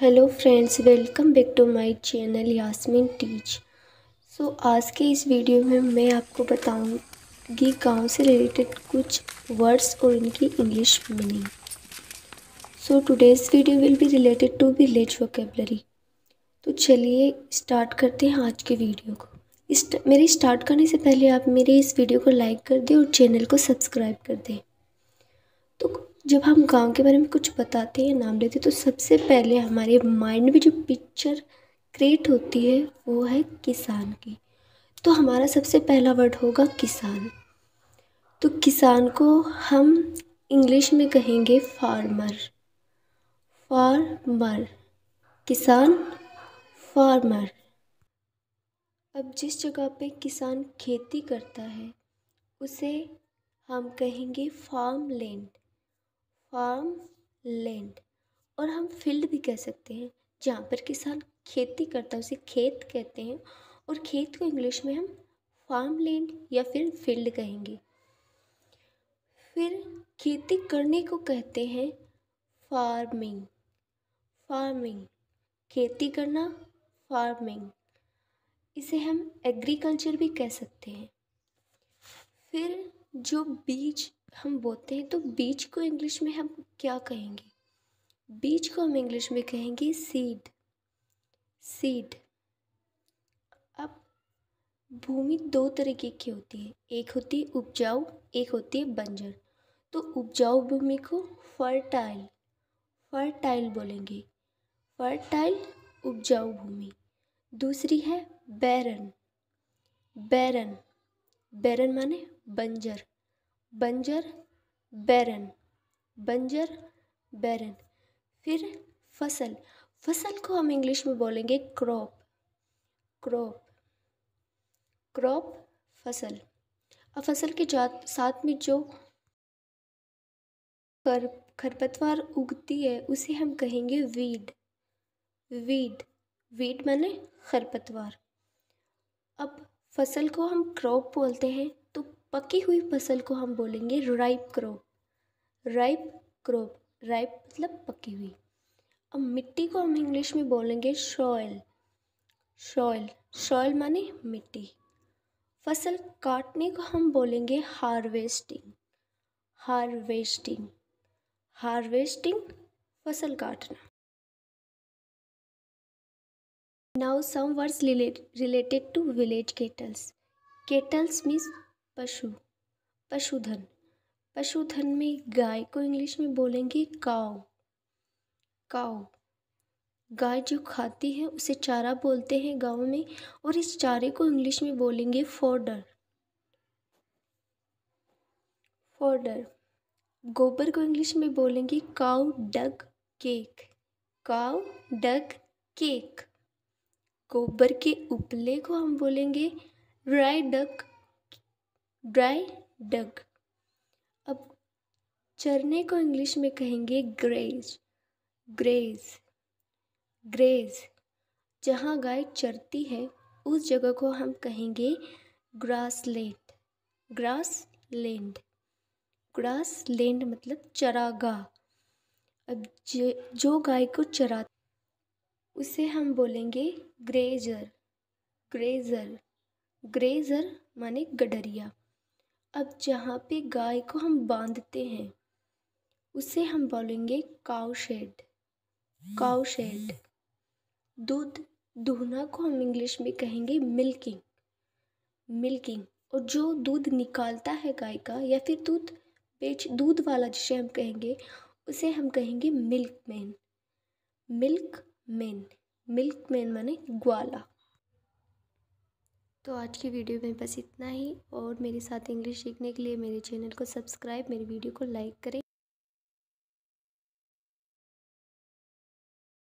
hello friends welcome back to my channel Yasmin teach so आज के इस वीडियो में मैं आपको बताऊंगी गांव से रिलेटेड कुछ वर्ड्स और इनकी English meaning so today's video will be related to village vocabulary तो चलिए स्टार्ट करते हैं आज के वीडियो को इस मेरे स्टार्ट करने से पहले आप मेरे इस वीडियो को लाइक कर दें और चैनल को सब्सक्राइब कर दें तो जब हम गाँव के बारे में कुछ बताते हैं नाम लेते हैं तो सबसे पहले हमारे माइंड में जो पिक्चर क्रिएट होती है वो है किसान की तो हमारा सबसे पहला वर्ड होगा किसान तो किसान को हम इंग्लिश में कहेंगे फार्मर फार्मर किसान फार्मर अब जिस जगह पे किसान खेती करता है उसे हम कहेंगे फार्म लैंड फार्म लैंड और हम फील्ड भी कह सकते हैं जहाँ पर किसान खेती करता है उसे खेत कहते हैं और खेत को इंग्लिश में हम फार्म लैंड या फिर फील्ड कहेंगे फिर खेती करने को कहते हैं फार्मिंग फार्मिंग खेती करना फार्मिंग इसे हम एग्रीकल्चर भी कह सकते हैं फिर जो बीज हम बोते हैं तो बीज को इंग्लिश में हम क्या कहेंगे बीज को हम इंग्लिश में कहेंगे सीड सीड अब भूमि दो तरीके की होती है एक होती है उपजाऊ एक होती है बंजर तो उपजाऊ भूमि को फर्टाइल फर्टाइल बोलेंगे फर्टाइल उपजाऊ भूमि दूसरी है बैरन बैरन बैरन माने बंजर बंजर बैरन बंजर बैरन फिर फसल फसल को हम इंग्लिश में बोलेंगे क्रॉप क्रॉप क्रॉप फसल अब फसल के साथ में जो खर खरपतवार उगती है उसे हम कहेंगे वीड वीड वीड माने खरपतवार अब फसल को हम क्रॉप बोलते हैं पकी हुई फसल को हम बोलेंगे ripe crop ripe crop ripe मतलब पकी हुई अब मिट्टी को हम इंग्लिश में बोलेंगे शॉयल शॉयल शॉयल माने मिट्टी फसल काटने को हम बोलेंगे हार्वेस्टिंग हार्वेस्टिंग हार्वेस्टिंग फसल काटना now some words related to village cattles cattles means पशु पशुधन पशुधन में गाय को इंग्लिश में बोलेंगे काओ काओ गाय जो खाती है उसे चारा बोलते हैं गांव में और इस चारे को इंग्लिश में बोलेंगे फोडर फोडर गोबर को इंग्लिश में बोलेंगे cow dung cake cow dung cake गोबर के उपले को हम बोलेंगे राय डक ड्राई डग अब चरने को इंग्लिश में कहेंगे ग्रेज ग्रेज ग्रेज जहाँ गाय चरती है उस जगह को हम कहेंगे grassland grassland grassland मतलब चरागा अब जो गाय को चरा उसे हम बोलेंगे ग्रेजर ग्रेजर ग्रेजर माने गडरिया अब जहाँ पे गाय को हम बांधते हैं उसे हम बोलेंगे काउ शेड काउ शेड दूध दूहना को हम इंग्लिश में कहेंगे मिल्किंग मिल्किंग और जो दूध निकालता है गाय का या फिर दूध बेच दूध वाला जिसे हम कहेंगे उसे हम कहेंगे milkman milkman milkman माने ग्वाला तो आज की वीडियो में बस इतना ही और मेरे साथ इंग्लिश सीखने के लिए मेरे चैनल को सब्सक्राइब मेरी वीडियो को लाइक करें